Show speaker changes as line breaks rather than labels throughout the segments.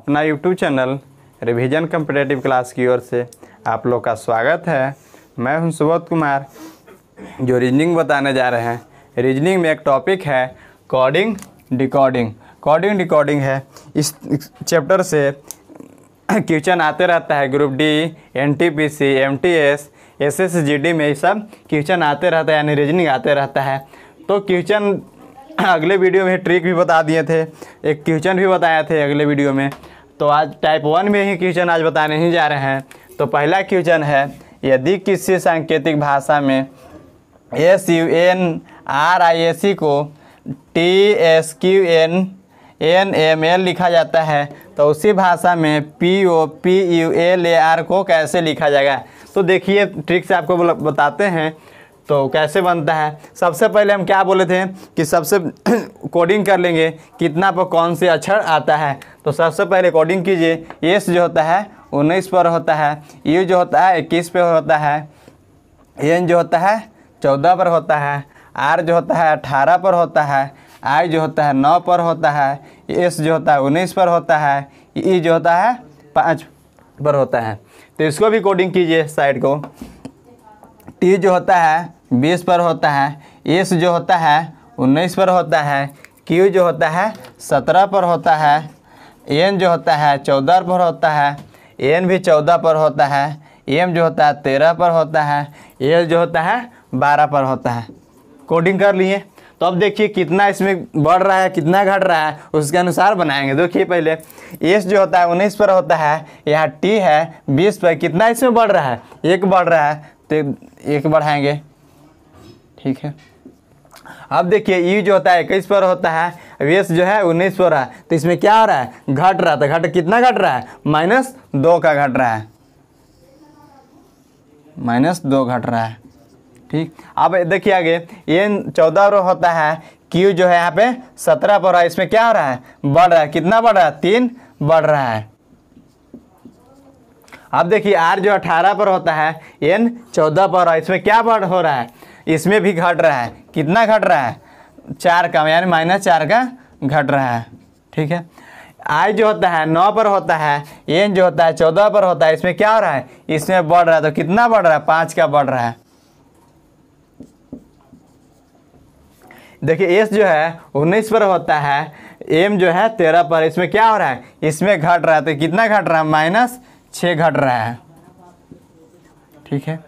अपना YouTube channel revision competitive class की ओर से आप लोग का स्वागत है मैं हूं सुबोध कुमार जो रीजनिंग बताने जा रहे हैं रीजनिंग में एक टॉपिक है कोडिंग डिकॉर्डिंग कोडिंग डिकॉडिंग है इस चैप्टर से क्वेश्चन आते रहता है group D N T P C M T S S S G D में ये सब क्वेश्चन आते रहता है यानी रीजनिंग आते रहता है तो क्वेश्चन अगले वीडियो में ट्रिक भी बता दिए थे एक क्वेश्चन भी बताए थे अगले वीडियो में तो आज टाइप वन में ही क्वेश्चन आज बताने ही जा रहे हैं तो पहला क्वेश्चन है यदि किसी सांकेतिक भाषा में S U N R I A C को T S Q N N M L लिखा जाता है तो उसी भाषा में P O P U L A R को कैसे लिखा जाएगा तो देखिए ट्रिक से आपको बताते हैं तो कैसे बनता है सबसे पहले हम क्या बोले थे कि सबसे कोडिंग कर लेंगे कितना पर कौन से अक्षर आता है तो सबसे पहले कोडिंग कीजिए एस जो होता है उन्नीस पर होता है यू जो होता है इक्कीस पर होता है एन जो होता है चौदह पर होता है आर जो होता है अठारह पर होता है आई जो होता है नौ पर होता है एस जो होता है उन्नीस पर होता है ई e जो होता है पाँच पर होता है तो इसको भी कोडिंग कीजिए साइड को टी जो होता है बीस पर होता है एस जो होता है उन्नीस पर होता है क्यू जो होता है सत्रह पर होता है एन जो होता है चौदह पर होता है एन भी चौदह पर होता है एम जो होता है तेरह पर होता है एल जो होता है बारह पर होता है कोडिंग कर लिए तो अब देखिए कितना इसमें बढ़ रहा है कितना घट रहा है उसके अनुसार बनाएंगे देखिए पहले एस जो होता है उन्नीस पर होता है यहाँ टी है बीस पर कितना इसमें बढ़ रहा है एक बढ़ रहा है तो एक बढ़ाएंगे ठीक है अब देखिए ई जो होता है इक्कीस पर होता है वेस जो है उन्नीस पर है तो इसमें क्या हो रहा है घट रहा था तो घट कितना घट रहा है माइनस दो का घट रहा है माइनस दो घट रहा है ठीक अब देखिए आगे एन चौदह रो होता है क्यू जो है यहाँ पे सत्रह पर है इसमें क्या हो रहा है बढ़ रहा है कितना बढ़ रहा है तीन बढ़ रहा है अब देखिए आर जो अठारह पर होता है एन चौदह पर है इसमें क्या बढ़ हो रहा है इसमें भी घट रहा है कितना घट रहा है चार का यानी माइनस चार का घट रहा है ठीक है आई जो होता है नौ पर होता है एन जो होता है चौदह पर होता है इसमें क्या हो रहा है इसमें बढ़ रहा है तो कितना बढ़ रहा है पाँच का बढ़ रहा है देखिए एस जो है उन्नीस पर होता है एम जो है तेरह पर इसमें क्या हो रहा है इसमें घट रहा है तो कितना घट रहा है माइनस छः घट रहा है ठीक है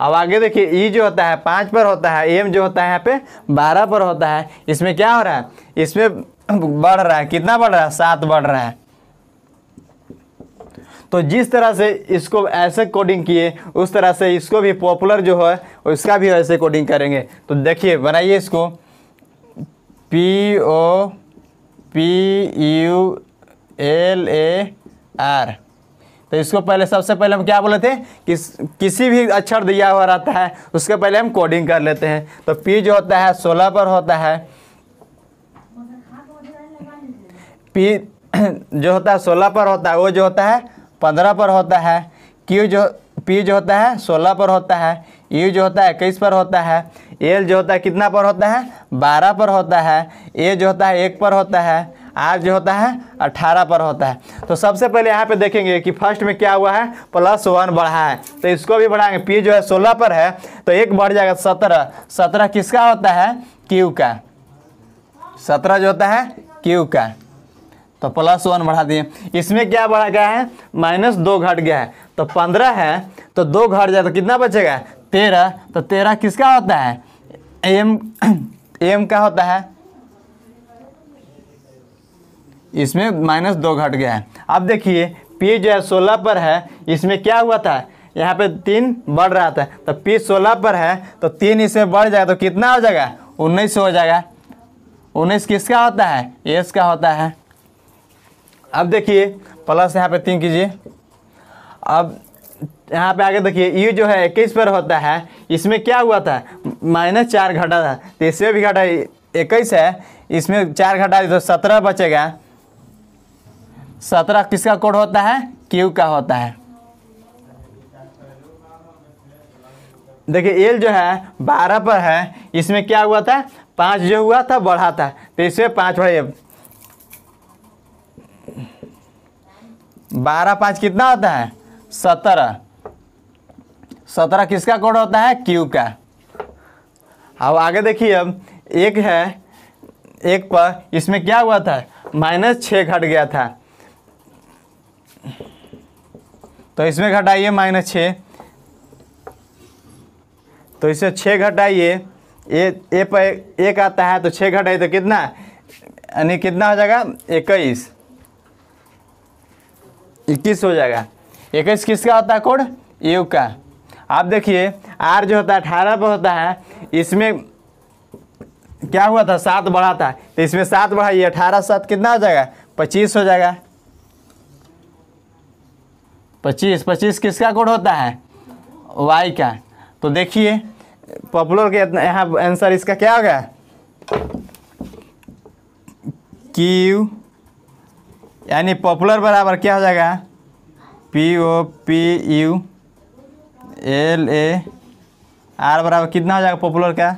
अब आगे देखिए ई जो होता है पाँच पर होता है एम जो होता है यहाँ पे बारह पर होता है इसमें क्या हो रहा है इसमें बढ़ रहा है कितना बढ़ रहा है सात बढ़ रहा है तो जिस तरह से इसको ऐसे कोडिंग किए उस तरह से इसको भी पॉपुलर जो है उसका भी ऐसे कोडिंग करेंगे तो देखिए बनाइए इसको P O P U L A R तो इसको पहले सबसे पहले हम क्या बोले थे किस किसी भी अक्षर दिया हुआ रहता है उसके पहले हम कोडिंग कर लेते हैं तो पी जो होता है सोलह पर होता है पी जो होता है सोलह पर होता है वो जो होता है पंद्रह पर होता है क्यू जो पी जो होता है सोलह पर होता है यू e जो होता है इक्कीस पर होता है एल जो होता है कितना पर होता है बारह पर होता है ए जो होता है एक पर होता है आर जो होता है अट्ठारह पर होता है तो सबसे पहले यहाँ पे देखेंगे कि फर्स्ट में क्या हुआ है प्लस वन बढ़ा है तो इसको भी बढ़ाएंगे पी जो है सोलह पर है तो एक बढ़ जाएगा सत्रह सत्रह किसका होता है क्यू का सत्रह जो होता है क्यू का तो प्लस वन बढ़ा दिए इसमें क्या बढ़ा गया है माइनस दो घट गया है तो पंद्रह है तो दो घट जाए तो कितना बचेगा तेरह तो तेरह किसका होता है एम एम का होता है इसमें माइनस दो घट गया है अब देखिए पी जो है सोलह पर है इसमें क्या हुआ था यहाँ पे तीन बढ़ रहा था तो पी सोलह पर है तो तीन इसमें बढ़ जाएगा तो कितना हो जाएगा उन्नीस हो जाएगा उन्नीस किसका होता है एस का होता है अब देखिए प्लस यहाँ पे तीन कीजिए अब यहाँ पे आगे देखिए यू e जो है इक्कीस पर होता है इसमें क्या हुआ था माइनस चार घटा था तो इसमें भी घटा इक्कीस है इसमें चार घटा तो सत्रह बचेगा सत्रह किसका कोड होता है क्यू का होता है देखिए एल जो है बारह पर है इसमें क्या हुआ था पांच जो हुआ था बढ़ा था तो इसमें पांच बढ़े बारह पांच कितना होता है सत्रह सत्रह किसका कोड होता है क्यू का अब आगे देखिए अब एक है एक पर इसमें क्या हुआ था माइनस छः घट गया था तो इसमें घटाइए माइनस छः तो इसे छः घटाइए ए ए पर एक आता है तो छः घटाइए तो कितना यानी कितना हो जाएगा इक्कीस इक्कीस हो जाएगा इक्कीस किसका होता है कोड यू का आप देखिए आर जो होता है अठारह पर होता है इसमें क्या हुआ था सात बढ़ा था तो इसमें सात बढ़ाइए अठारह सात कितना हो जाएगा पच्चीस हो जाएगा पच्चीस पच्चीस किसका कोड होता है वाई का तो देखिए पॉपुलर के यहाँ आंसर इसका क्या हो गया क्यू यानी पॉपुलर बराबर क्या हो जाएगा P O P U L A R बराबर कितना हो जाएगा पॉपुलर का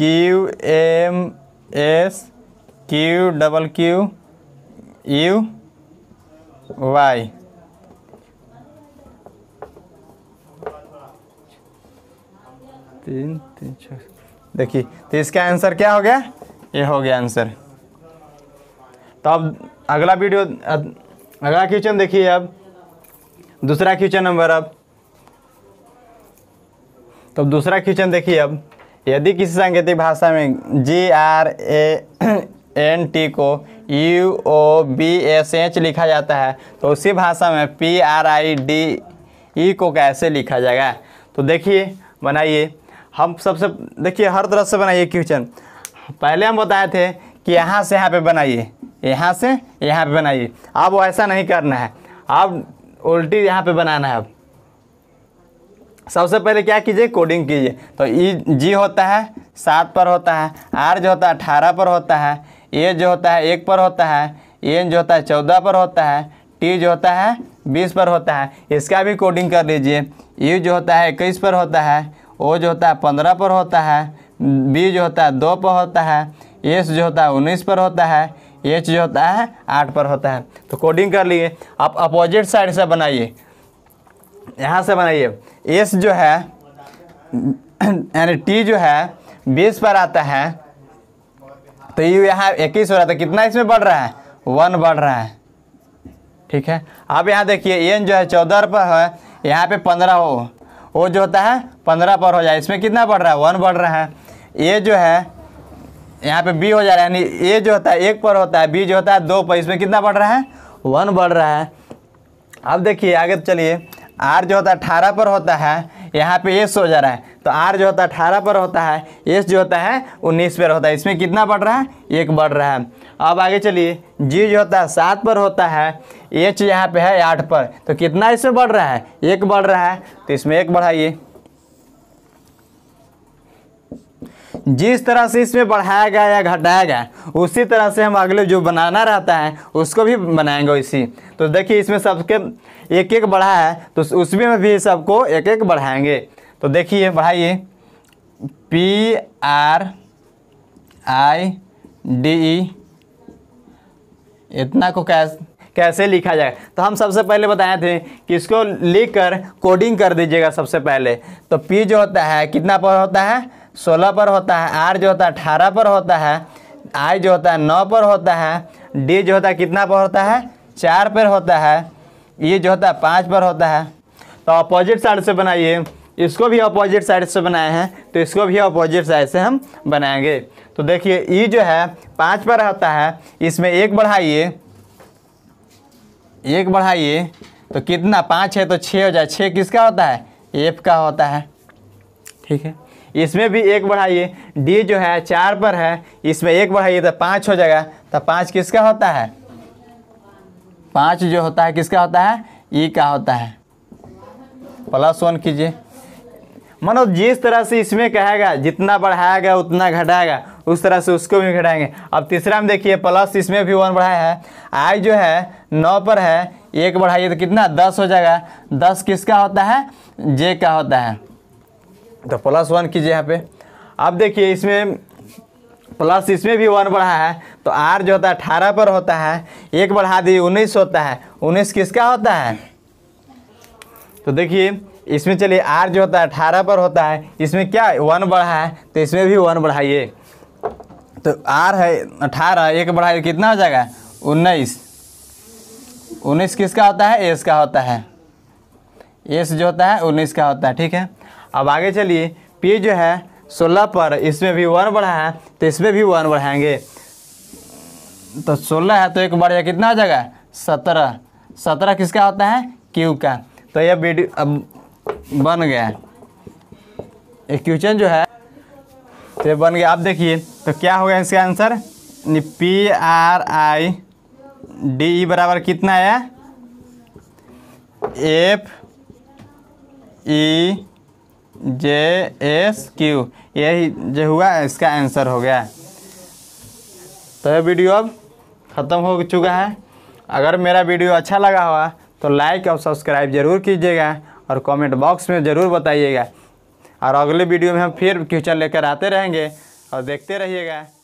Q M S Q double Q U Y तीन तीन छः देखिए तो इसका आंसर क्या हो गया ये हो गया आंसर तो अब अगला वीडियो अगला क्वेश्चन देखिए अब दूसरा क्वेश्चन नंबर अब तो दूसरा क्वेश्चन देखिए अब यदि किसी सांकेतिक भाषा में G R A N T को U O B S H लिखा जाता है तो उसी भाषा में P R I D E को कैसे लिखा जाएगा तो देखिए बनाइए हम सबसे देखिए हर तरह से बनाइए क्वेश्चन पहले हम बताए थे कि यहाँ से यहाँ पे बनाइए यहाँ से यहाँ पे बनाइए अब वो ऐसा नहीं करना है अब उल्टी यहाँ पे बनाना है अब सबसे पहले क्या कीजिए कोडिंग कीजिए तो ई e जी होता है सात पर होता है आर जो होता है अठारह पर होता है ए जो होता है एक पर होता है एन जो होता है चौदह पर होता है टी जो होता है बीस पर होता है इसका भी कोडिंग कर लीजिए यू जो होता है इक्कीस पर होता है ओ जो होता है पंद्रह पर होता है बी जो होता है दो पर होता है एस जो होता है उन्नीस पर होता है एच जो होता है आठ पर होता है तो कोडिंग कर लिए आप अपोजिट साइड से बनाइए यहाँ से बनाइए एस जो है यानी टी जो है बीस पर आता है तो ये यहाँ इक्कीस हो रहा था तो कितना इसमें बढ़ रहा है वन बढ़ रहा है ठीक है अब यहाँ देखिए एन जो है चौदह पर है यहाँ पे पंद्रह हो वो जो होता है पंद्रह पर हो जाए इसमें कितना बढ़ रहा है वन बढ़ रहा है ए जो है यहाँ पे बी हो जा रहा है यानी ए जो होता है एक पर होता है बी जो होता है दो पर इसमें कितना बढ़ रहा है वन बढ़ रहा है अब देखिए आगे तो चलिए आर जो होता है अठारह पर होता है यहाँ पे ए सो जा रहा है तो आर जो होता है अठारह पर होता है एस जो होता है उन्नीस पर होता है इसमें कितना बढ़ रहा है एक बढ़ रहा है अब आगे चलिए जी जो होता है सात पर होता है एच यहाँ पे है आठ पर तो कितना इसमें बढ़ रहा है एक बढ़ रहा है तो इसमें एक बढ़ाइए जिस तरह से इसमें बढ़ाया गया या घटाया गया उसी तरह से हम अगले जो बनाना रहता है उसको भी बनाएंगे इसी तो देखिए इसमें सबके एक एक बढ़ा है तो उसमें भी सबको एक एक बढ़ाएंगे तो देखिए बढ़ाइए P R I D E इतना को कैस कैसे लिखा जाए तो हम सबसे पहले बताए थे कि इसको लिख कर कोडिंग कर दीजिएगा सबसे पहले तो पी जो होता है कितना पर होता है सोलह पर होता है आर जो होता है अठारह पर होता है आई जो होता है नौ पर होता है डी जो होता है कितना पर होता है चार पर होता है ये e जो होता है पाँच पर होता है तो अपोजिट साइड से बनाइए इसको भी अपोजिट साइड से बनाए हैं तो इसको भी अपोजिट साइड से हम बनाएंगे तो देखिए ई जो है पाँच पर रहता है इसमें एक बढ़ाइए एक बढ़ाइए तो कितना पाँच है तो छः हो जाए छः किसका होता है एफ का होता है ठीक है इसमें भी एक बढ़ाइए डी जो है चार पर है इसमें एक बढ़ाइए तो पाँच हो जाएगा तो पाँच किसका होता है पाँच जो होता है किसका होता है ई e का होता है प्लस वन कीजिए मतलब जिस तरह से इसमें कहेगा जितना बढ़ाया गया उतना घटाएगा उस तरह से उसको भी घटाएंगे अब तीसरा में देखिए प्लस इसमें भी वन बढ़ाया है आई जो है नौ पर है एक बढ़ाइए तो कितना दस हो जाएगा दस किसका होता है जे का होता है तो प्लस वन कीजिए यहाँ पे अब देखिए इसमें प्लस इसमें भी वन बढ़ा है तो आर जो होता है अठारह पर होता है एक बढ़ा दिए उन्नीस होता है उन्नीस किसका होता है तो देखिए इसमें चलिए आर जो होता है अठारह पर होता है इसमें क्या वन बढ़ा है तो इसमें भी वन बढ़ाइए तो आर है अठारह एक बढ़ाइए कितना हो जाएगा उन्नीस उन्नीस किसका होता है एस का होता है एस जो होता है उन्नीस का होता है ठीक है अब आगे चलिए पी जो है सोलह पर इसमें भी वन बढ़ा है तो इसमें भी वन बढ़ाएंगे तो सोलह है तो एक बढ़ कितना हो जाएगा सत्रह सत्रह किसका होता है क्यू का तो यह वीडियो अब बन गया एक क्वेश्चन जो है तो बन गया आप देखिए तो क्या होगा इसका answer P R I D E बराबर कितना है F E J S Q यही जो हुआ इसका आंसर हो गया तो यह वीडियो अब ख़त्म हो चुका है अगर मेरा वीडियो अच्छा लगा हुआ तो लाइक और सब्सक्राइब ज़रूर कीजिएगा और कमेंट बॉक्स में ज़रूर बताइएगा और अगले वीडियो में हम फिर क्वेश्चन लेकर आते रहेंगे और देखते रहिएगा